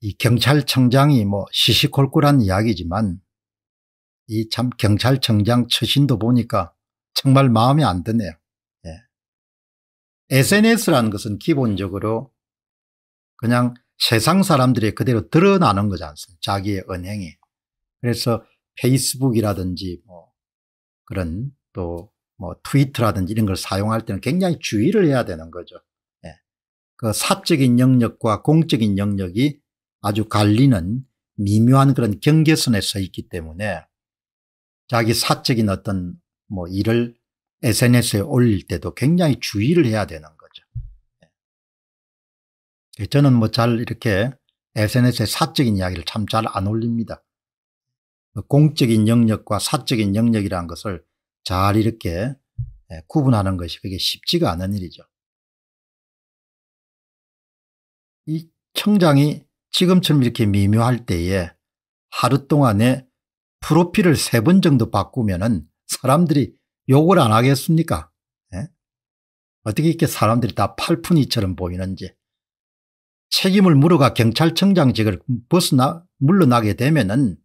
이 경찰청장이 뭐 시시콜콜한 이야기지만 이 참 경찰청장 처신도 보니까 정말 마음에 안 드네요. 예. SNS라는 것은 기본적으로 그냥 세상 사람들이 그대로 드러나는 거지 않습니까? 자기의 언행이. 그래서 페이스북이라든지 뭐 그런 또 뭐 트위터라든지 이런 걸 사용할 때는 굉장히 주의를 해야 되는 거죠. 예. 그 사적인 영역과 공적인 영역이 아주 갈리는 미묘한 그런 경계선에 서 있기 때문에 자기 사적인 어떤 뭐 일을 SNS에 올릴 때도 굉장히 주의를 해야 되는 거죠. 예. 저는 뭐 잘 이렇게 SNS에 사적인 이야기를 참 잘 안 올립니다. 뭐 공적인 영역과 사적인 영역이라는 것을 잘 이렇게 예, 구분하는 것이 그게 쉽지가 않은 일이죠. 이 청장이 지금처럼 이렇게 미묘할 때에 하루 동안에 프로필을 세 번 정도 바꾸면 은 사람들이 욕을 안 하겠습니까? 예? 어떻게 이렇게 사람들이 다 팔푼이처럼 보이는지. 책임을 물어가 경찰청장직을 벗어나, 물러나게 되면은,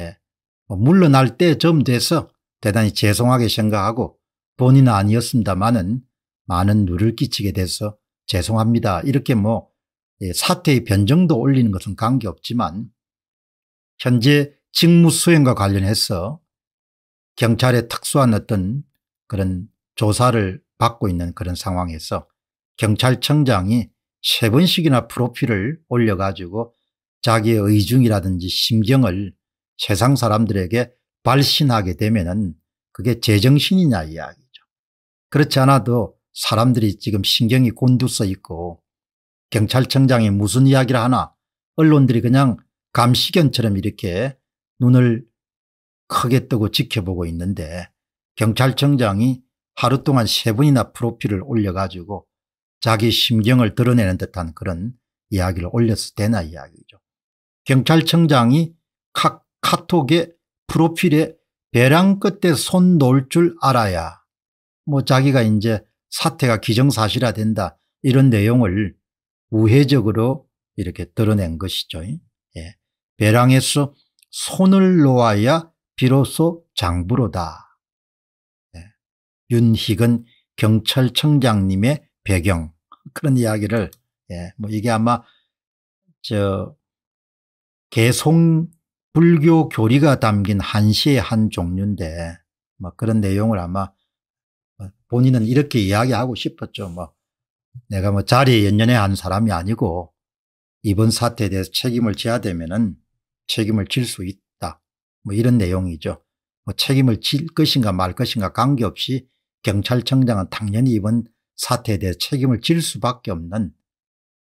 예, 뭐 물러날 때점 돼서 대단히 죄송하게 생각하고 본인은 아니었습니다마는 많은 누를 끼치게 돼서 죄송합니다. 이렇게 뭐 예, 사태의 변정도 올리는 것은 관계없지만 현재 직무 수행과 관련해서 경찰의 특수한 어떤 그런 조사를 받고 있는 그런 상황에서 경찰청장이 세 번씩이나 프로필을 올려가지고 자기의 의중이라든지 심경을 세상 사람들에게 발신하게 되면은 그게 제정신이냐 이야기죠. 그렇지 않아도 사람들이 지금 신경이 곤두서 있고 경찰청장이 무슨 이야기를 하나 언론들이 그냥 감시견처럼 이렇게 눈을 크게 뜨고 지켜보고 있는데 경찰청장이 하루 동안 세 번이나 프로필을 올려가지고 자기 심경을 드러내는 듯한 그런 이야기를 올렸을 때나 이야기죠. 경찰청장이 카, 카톡에 프로필에 배랑 끝에 손 놓을 줄 알아야 뭐 자기가 이제 사태가 기정사실화 된다 이런 내용을 우회적으로 이렇게 드러낸 것이죠. 예. 배랑에서 손을 놓아야 비로소 장부로다. 예. 윤희근 경찰청장님의 배경 그런 이야기를 예. 뭐 이게 아마 저 개송 불교 교리가 담긴 한시의 한 종류인데 뭐 그런 내용을 아마 본인은 이렇게 이야기하고 싶었죠. 뭐 내가 뭐 자리에 연연해 한 사람이 아니고 이번 사태에 대해서 책임을 져야 되면은 책임을 질 수 있다. 뭐 이런 내용이죠. 뭐 책임을 질 것인가 말 것인가 관계없이 경찰청장은 당연히 이번 사태에 대해 책임을 질 수밖에 없는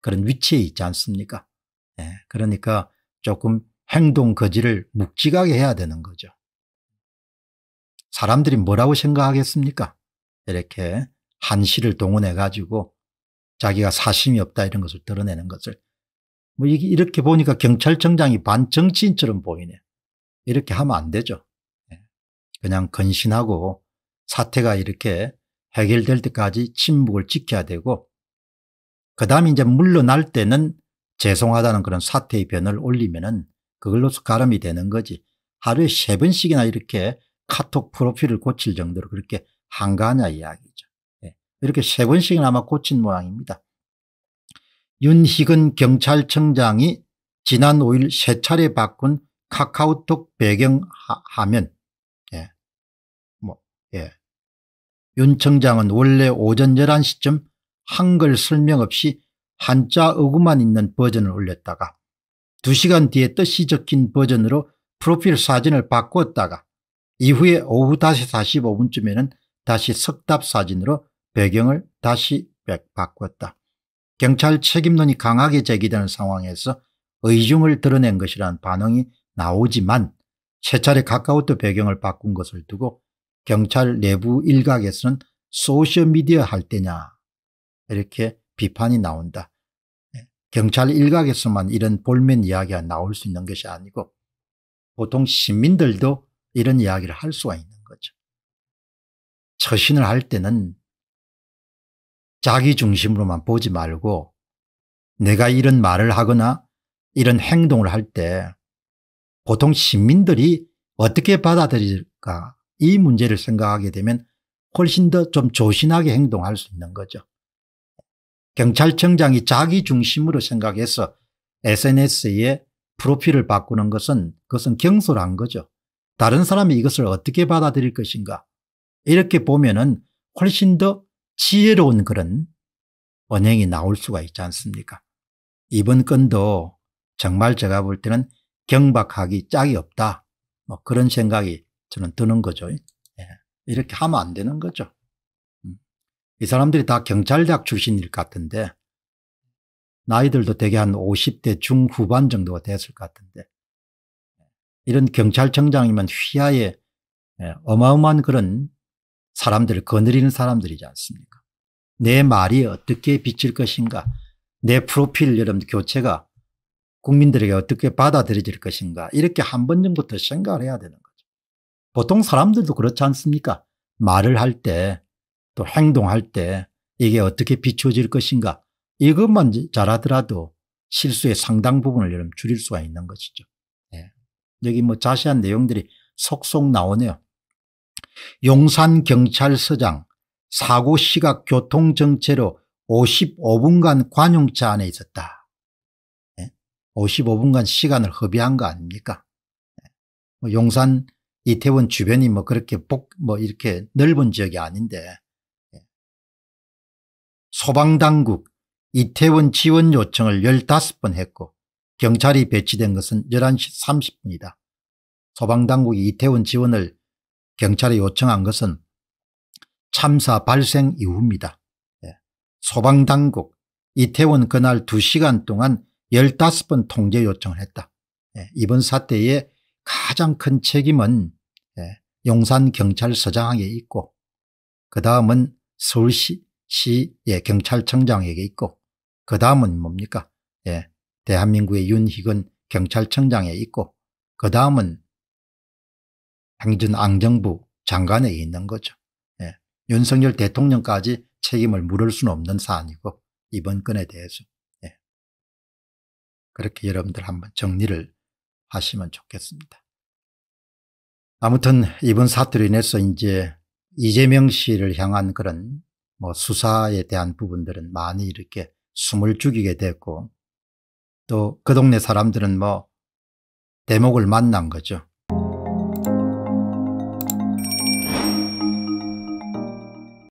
그런 위치에 있지 않습니까? 예. 그러니까 조금 행동 거지를 묵직하게 해야 되는 거죠. 사람들이 뭐라고 생각하겠습니까? 이렇게 한시를 동원해 가지고 자기가 사심이 없다 이런 것을 드러내는 것을. 뭐 이렇게 보니까 경찰청장이 반정치인처럼 보이네. 이렇게 하면 안 되죠. 예. 그냥 근신하고 사태가 이렇게 해결될 때까지 침묵을 지켜야 되고 그 다음에 이제 물러날 때는 죄송하다는 그런 사태의 변을 올리면은 그걸로서 가름이 되는 거지. 하루에 세 번씩이나 이렇게 카톡 프로필을 고칠 정도로 그렇게 한가하냐 이야기. 이렇게 세 번씩이나 아마 고친 모양입니다. 윤희근 경찰청장이 지난 5일 세 차례 바꾼 카카오톡 배경 화면 예. 뭐, 예. 윤 청장은 원래 오전 11시쯤 한글 설명 없이 한자 어구만 있는 버전을 올렸다가 2시간 뒤에 뜻이 적힌 버전으로 프로필 사진을 바꿨다가 이후에 오후 5시 45분쯤에는 다시 석답 사진으로 배경을 다시 바꿨다. 경찰 책임론이 강하게 제기되는 상황에서 의중을 드러낸 것이란 반응이 나오지만 세 차례 카카오톡 배경을 바꾼 것을 두고 경찰 내부 일각에서는 소셜미디어 할 때냐 이렇게 비판이 나온다. 예, 경찰 일각에서만 이런 볼멘 이야기가 나올 수 있는 것이 아니고 보통 시민들도 이런 이야기를 할 수가 있는 거죠. 처신을 할 때는 자기 중심으로만 보지 말고 내가 이런 말을 하거나 이런 행동을 할 때 보통 시민들이 어떻게 받아들일까 이 문제를 생각하게 되면 훨씬 더 좀 조신하게 행동할 수 있는 거죠. 경찰청장이 자기 중심으로 생각해서 SNS에 프로필을 바꾸는 것은 그것은 경솔한 거죠. 다른 사람이 이것을 어떻게 받아들일 것인가 이렇게 보면 은 훨씬 더 지혜로운 그런 언행이 나올 수가 있지 않습니까? 이번 건도 정말 제가 볼 때는 경박하기 짝이 없다. 뭐 그런 생각이 저는 드는 거죠. 예. 이렇게 하면 안 되는 거죠. 음. 이 사람들이 다 경찰대학 출신일 것 같은데 나이들도 대개 한 50대 중후반 정도가 됐을 것 같은데 이런 경찰청장이면 휘하에 예, 어마어마한 그런 사람들을 거느리는 사람들이지 않습니까? 내 말이 어떻게 비칠 것인가? 내 프로필 여러분 교체가 국민들에게 어떻게 받아들여질 것인가? 이렇게 한번 정부터 생각을 해야 되는 거죠. 보통 사람들도 그렇지 않습니까? 말을 할 때, 또 행동할 때 이게 어떻게 비춰질 것인가? 이것만 잘하더라도 실수의 상당 부분을 여러분 줄일 수가 있는 것이죠. 네. 여기 뭐 자세한 내용들이 속속 나오네요. 용산경찰서장 사고 시각 교통정체로 55분간 관용차 안에 있었다. 55분간 예? 시간을 허비한 거 아닙니까? 예? 뭐 용산 이태원 주변이 뭐 그렇게 복, 뭐 이렇게 넓은 지역이 아닌데 예. 소방당국 이태원 지원 요청을 15번 했고 경찰이 배치된 것은 11시 30분이다. 소방당국이 이태원 지원을 경찰에 요청한 것은 참사 발생 이후입니다. 예. 소방당국 이태원 그날 2시간 동안 15번 통제 요청을 했다. 예. 이번 사태의 가장 큰 책임은 예, 용산경찰서장에게 있고 그 다음은 서울시 의 경찰청장에게 있고 그 다음은 뭡니까 대한민국의 윤희근 경찰청장에 있고 그 다음은 행진안정부 장관에 있는 거죠. 예. 윤석열 대통령까지 책임을 물을 수는 없는 사안이고 이번 건에 대해서 예. 그렇게 여러분들 한번 정리를 하시면 좋겠습니다. 아무튼 이번 사태로 인해서 이제 이재명 씨를 향한 그런 뭐 수사에 대한 부분들은 많이 이렇게 숨을 죽이게 됐고 또 그 동네 사람들은 뭐 대목을 만난 거죠.